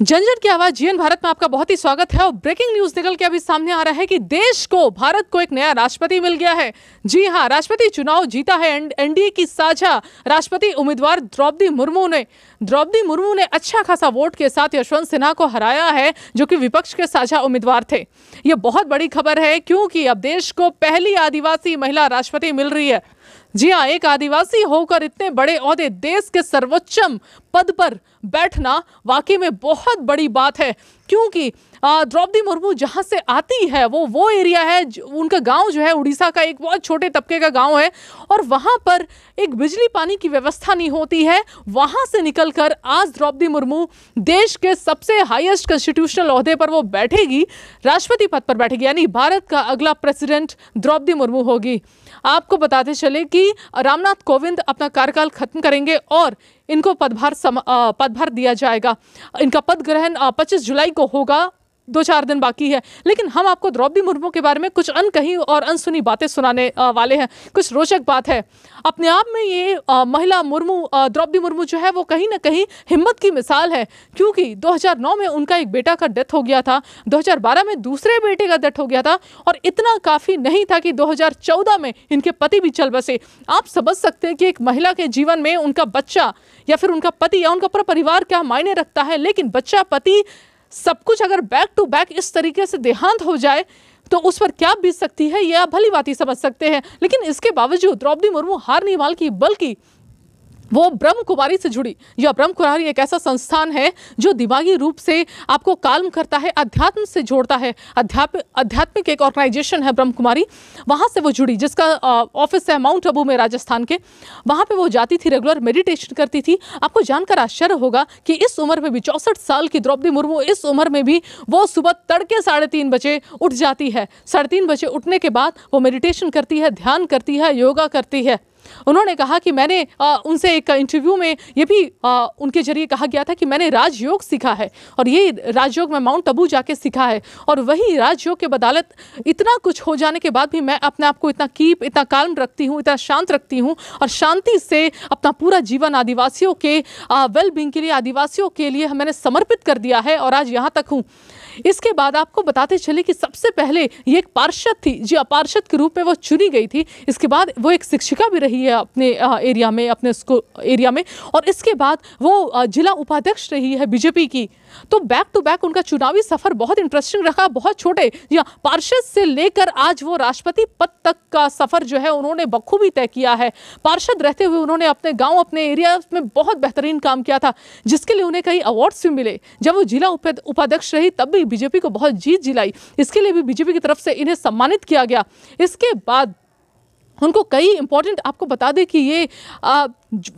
जन जन की आवाज जीएन भारत में आपका बहुत ही स्वागत है और ब्रेकिंग न्यूज निकल के अभी सामने आ रहा है कि देश को भारत को एक नया राष्ट्रपति मिल गया है जी हाँ राष्ट्रपति चुनाव जीता है एनडीए की साझा राष्ट्रपति उम्मीदवार द्रौपदी मुर्मू ने द्रौपदी मुर्मू ने अच्छा खासा वोट के साथ यशवंत सिन्हा को हराया है जो कि विपक्ष के साझा उम्मीदवार थे ये बहुत बड़ी खबर है क्योंकि अब देश को पहली आदिवासी महिला राष्ट्रपति मिल रही है जी हाँ एक आदिवासी होकर इतने बड़े अहदे देश के सर्वोच्चम पद पर बैठना वाकई में बहुत बड़ी बात है क्योंकि द्रौपदी मुर्मू जहाँ से आती है वो वो एरिया है उनका गांव जो है उड़ीसा का एक बहुत छोटे तबके का गांव है और वहाँ पर एक बिजली पानी की व्यवस्था नहीं होती है वहाँ से निकलकर आज द्रौपदी मुर्मू देश के सबसे हाईएस्ट कॉन्स्टिट्यूशनल अहदे पर वो बैठेगी राष्ट्रपति पद पर बैठेगी यानी भारत का अगला प्रेसिडेंट द्रौपदी मुर्मू होगी आपको बताते चले कि रामनाथ कोविंद अपना कार्यकाल खत्म करेंगे और इनको पदभार सम, पदभार दिया जाएगा इनका पद ग्रहण 25 जुलाई को होगा दो चार दिन बाकी है लेकिन हम आपको द्रौपदी मुर्मू के बारे में कुछ अन कहीं और अनसुनी बातें सुनाने वाले हैं कुछ रोचक बात है अपने आप में ये महिला मुर्मू द्रौपदी मुर्मू जो है वो कहीं ना कहीं हिम्मत की मिसाल है क्योंकि 2009 में उनका एक बेटा का डेथ हो गया था 2012 में दूसरे बेटे का डेथ हो गया था और इतना काफ़ी नहीं था कि दो में इनके पति भी चल बसे आप समझ सकते हैं कि एक महिला के जीवन में उनका बच्चा या फिर उनका पति या उनका पूरा परिवार क्या मायने रखता है लेकिन बच्चा पति सब कुछ अगर बैक टू बैक इस तरीके से देहांत हो जाए तो उस पर क्या बीत सकती है यह आप भली बात ही समझ सकते हैं लेकिन इसके बावजूद द्रौपदी मुर्मू हार नहीं माल की बल्कि वो ब्रह्म कुमारी से जुड़ी या ब्रह्म कुमारी एक ऐसा संस्थान है जो दिमागी रूप से आपको काल्म करता है अध्यात्म से जोड़ता है अध्याप आध्यात्मिक एक ऑर्गेनाइजेशन है ब्रह्म कुमारी वहाँ से वो जुड़ी जिसका ऑफिस है माउंट अबू में राजस्थान के वहाँ पे वो जाती थी रेगुलर मेडिटेशन करती थी आपको जानकर आश्चर्य होगा कि इस उम्र में भी चौंसठ साल की द्रौपदी मुर्मू इस उम्र में भी वो सुबह तड़के साढ़े तीन बजे उठ जाती है साढ़े तीन बजे उठने के बाद वो मेडिटेशन करती है ध्यान करती है योगा करती है उन्होंने कहा कि मैंने आ, उनसे एक इंटरव्यू में ये भी आ, उनके जरिए कहा गया था कि मैंने राजयोग सीखा है और ये राजयोग मैं माउंट अबू जाके सीखा है और वही राजयोग के बदालत इतना कुछ हो जाने के बाद भी मैं अपने आप को इतना कीप इतना काल्म रखती हूँ इतना शांत रखती हूँ और शांति से अपना पूरा जीवन आदिवासियों के वेलबींग के लिए आदिवासियों के लिए मैंने समर्पित कर दिया है और आज यहाँ तक हूँ इसके बाद आपको बताते चले कि सबसे पहले ये एक पार्षद थी जी अपार्षद हाँ, के रूप में वो चुनी गई थी इसके बाद वो एक शिक्षिका भी रही है अपने एरिया में अपने स्कूल एरिया में और इसके बाद वो जिला उपाध्यक्ष रही है बीजेपी की तो बैक टू बैक उनका चुनावी सफर बहुत इंटरेस्टिंग रखा बहुत छोटे या हाँ, पार्षद से लेकर आज वो राष्ट्रपति पद तक का सफर जो है उन्होंने बखूबी तय किया है पार्षद रहते हुए उन्होंने अपने गांव अपने एरिया में बहुत बेहतरीन काम किया था जिसके लिए उन्हें कई अवार्ड्स भी मिले जब वो जिला उपाध्यक्ष रही तब भी बीजेपी को बहुत जीत जिलाई इसके लिए भी बीजेपी की तरफ से इन्हें सम्मानित किया गया इसके बाद उनको कई इंपॉर्टेंट आपको बता दें कि ये आ,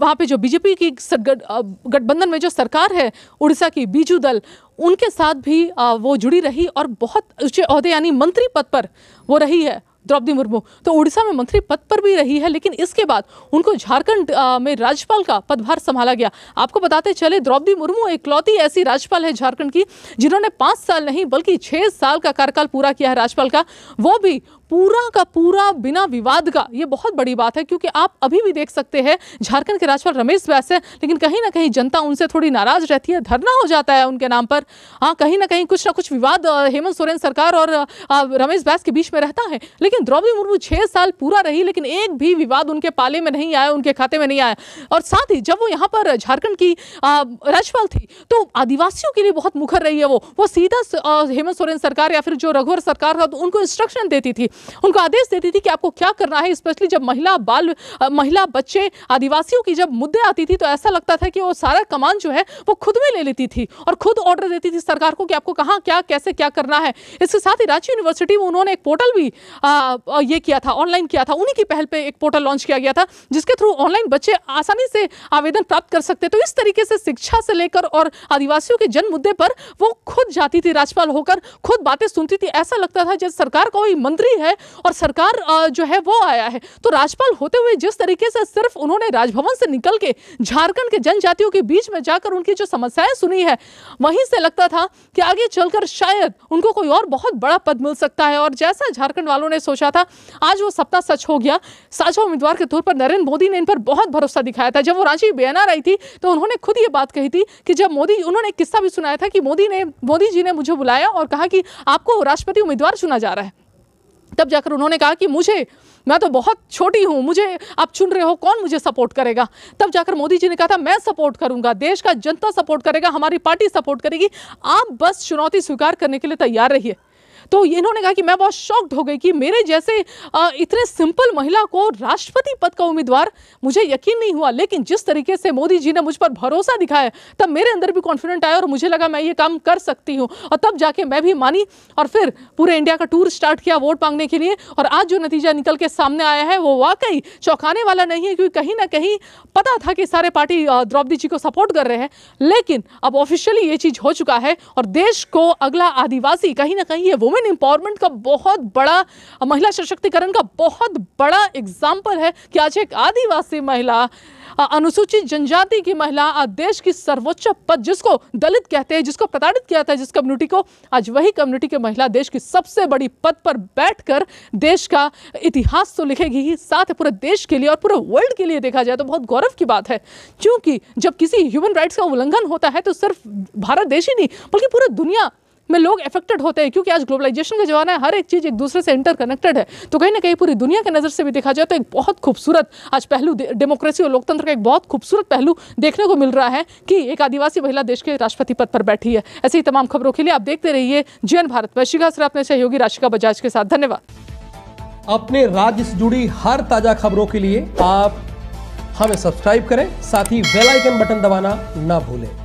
वहाँ पे जो बीजेपी की गठबंधन में जो सरकार है उड़ीसा की बीजू दल उनके साथ भी आ, वो जुड़ी रही और बहुत ऊँचे अहदे यानी मंत्री पद पर वो रही है द्रौपदी मुर्मू तो उड़ीसा में मंत्री पद पर भी रही है लेकिन इसके बाद उनको झारखंड में राज्यपाल का पदभार संभाला गया आपको बताते चले द्रौपदी मुर्मू लौती ऐसी राज्यपाल है झारखंड की जिन्होंने पाँच साल नहीं बल्कि छः साल का कार्यकाल पूरा किया है राज्यपाल का वो भी पूरा का पूरा बिना विवाद का ये बहुत बड़ी बात है क्योंकि आप अभी भी देख सकते हैं झारखंड के राज्यपाल रमेश वैसे है लेकिन कहीं ना कहीं जनता उनसे थोड़ी नाराज रहती है धरना हो जाता है उनके नाम पर हाँ कहीं ना कहीं कुछ ना कुछ विवाद हेमंत सोरेन सरकार और रमेश बैस के बीच में रहता है लेकिन द्रौपदी मुर्मू छः साल पूरा रही लेकिन एक भी विवाद उनके पाले में नहीं आया उनके खाते में नहीं आया और साथ ही जब वो यहाँ पर झारखंड की राज्यपाल थी तो आदिवासियों के लिए बहुत मुखर रही है वो वो सीधा हेमंत सोरेन सरकार या फिर जो रघुवर सरकार था तो उनको इंस्ट्रक्शन देती थी उनको आदेश देती थी कि आपको क्या करना है स्पेशली जब महिला बाल महिला बच्चे आदिवासियों की जब मुद्दे आती थी तो ऐसा लगता था कि वो सारा कमान जो है वो खुद में ले लेती थी और खुद ऑर्डर देती थी सरकार को कि आपको कहाँ क्या कैसे क्या करना है इसके साथ ही रांची यूनिवर्सिटी में उन्होंने एक पोर्टल भी ये किया था ऑनलाइन किया था उन्हीं की पहल पर एक पोर्टल लॉन्च किया गया था जिसके थ्रू ऑनलाइन बच्चे आसानी से आवेदन प्राप्त कर सकते तो इस तरीके से शिक्षा से लेकर और आदिवासियों के जन मुद्दे पर वो खुद जाती थी राज्यपाल होकर खुद बातें सुनती थी ऐसा लगता था जैसे सरकार का कोई मंत्री है है और सरकार जो है वो आया है तो राज्यपाल होते हुए जिस तरीके से सिर्फ उन्होंने राजभवन से निकल के झारखंड के जनजातियों के बीच में जाकर उनकी जो समस्याएं सुनी है वहीं से लगता था कि आगे चलकर शायद उनको कोई और बहुत बड़ा पद मिल सकता है और जैसा झारखंड वालों ने सोचा था आज वो सपना सच हो गया साझा उम्मीदवार के तौर पर नरेंद्र मोदी ने इन पर बहुत भरोसा दिखाया था जब वो रांची आ आई थी तो उन्होंने खुद ये बात कही थी कि जब मोदी उन्होंने किस्सा भी सुनाया था कि मोदी ने मोदी जी ने मुझे बुलाया और कहा कि आपको राष्ट्रपति उम्मीदवार चुना जा रहा है तब जाकर उन्होंने कहा कि मुझे मैं तो बहुत छोटी हूँ मुझे आप चुन रहे हो कौन मुझे सपोर्ट करेगा तब जाकर मोदी जी ने कहा था मैं सपोर्ट करूंगा देश का जनता सपोर्ट करेगा हमारी पार्टी सपोर्ट करेगी आप बस चुनौती स्वीकार करने के लिए तैयार रहिए तो इन्होंने कहा कि मैं बहुत शॉक्ड हो गई कि मेरे जैसे इतने सिंपल महिला को राष्ट्रपति पद का उम्मीदवार मुझे यकीन नहीं हुआ लेकिन जिस तरीके से मोदी जी ने मुझ पर भरोसा दिखाया तब मेरे अंदर भी कॉन्फिडेंट आया और मुझे लगा मैं ये काम कर सकती हूँ और तब जाके मैं भी मानी और फिर पूरे इंडिया का टूर स्टार्ट किया वोट मांगने के लिए और आज जो नतीजा निकल के सामने आया है वो वाकई चौंकाने वाला नहीं है क्योंकि कहीं ना कहीं पता था कि सारे पार्टी द्रौपदी जी को सपोर्ट कर रहे हैं लेकिन अब ऑफिशियली ये चीज़ हो चुका है और देश को अगला आदिवासी कहीं ना कहीं ये वुमेन वुमेन एम्पावरमेंट का बहुत बड़ा महिला सशक्तिकरण का बहुत बड़ा एग्जाम्पल है कि आज एक आदिवासी महिला अनुसूचित जनजाति की महिला आज देश की सर्वोच्च पद जिसको दलित कहते हैं जिसको प्रताड़ित किया जाता है जिस कम्युनिटी को आज वही कम्युनिटी की महिला देश की सबसे बड़ी पद पर बैठकर देश का इतिहास तो लिखेगी ही साथ पूरे देश के लिए और पूरे वर्ल्ड के लिए देखा जाए तो बहुत गौरव की बात है क्योंकि जब किसी ह्यूमन राइट्स का उल्लंघन होता है तो सिर्फ भारत देश ही नहीं बल्कि पूरी दुनिया में लोग अफेक्टेड होते हैं क्योंकि आज ग्लोबलाइजेशन का जमाना है हर एक चीज़ एक दूसरे से इंटर कनेक्टेड है तो कहीं ना कहीं पूरी दुनिया की नज़र से भी देखा जाए तो एक बहुत खूबसूरत आज पहलू डेमोक्रेसी और लोकतंत्र का एक बहुत खूबसूरत पहलू देखने को मिल रहा है कि एक आदिवासी महिला देश के राष्ट्रपति पद पर बैठी है ऐसी ही तमाम खबरों के लिए आप देखते रहिए जीएन भारत में शिखा सर अपने सहयोगी राशिका बजाज के साथ धन्यवाद अपने राज्य से जुड़ी हर ताजा खबरों के लिए आप हमें सब्सक्राइब करें साथ ही बेल आइकन बटन दबाना ना भूलें